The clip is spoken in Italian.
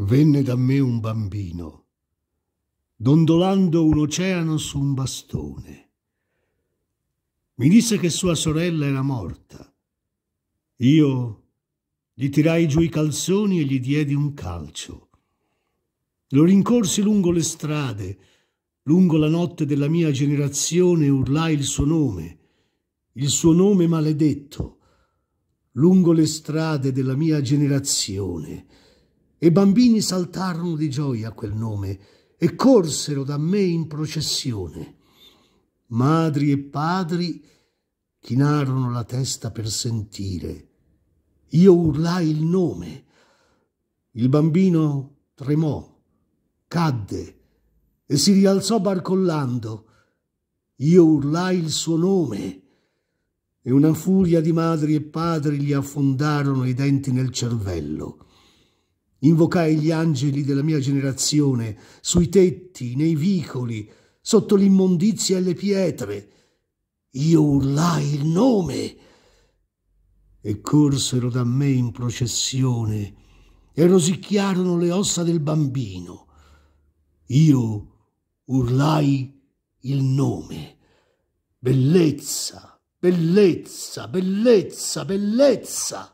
venne da me un bambino, dondolando un oceano su un bastone. Mi disse che sua sorella era morta. Io gli tirai giù i calzoni e gli diedi un calcio. Lo rincorsi lungo le strade, lungo la notte della mia generazione urlai il suo nome, il suo nome maledetto, lungo le strade della mia generazione i bambini saltarono di gioia a quel nome e corsero da me in processione. Madri e padri chinarono la testa per sentire. Io urlai il nome. Il bambino tremò, cadde e si rialzò barcollando. Io urlai il suo nome e una furia di madri e padri gli affondarono i denti nel cervello. Invocai gli angeli della mia generazione, sui tetti, nei vicoli, sotto l'immondizia e le pietre. Io urlai il nome e corsero da me in processione e rosicchiarono le ossa del bambino. Io urlai il nome. Bellezza, bellezza, bellezza, bellezza.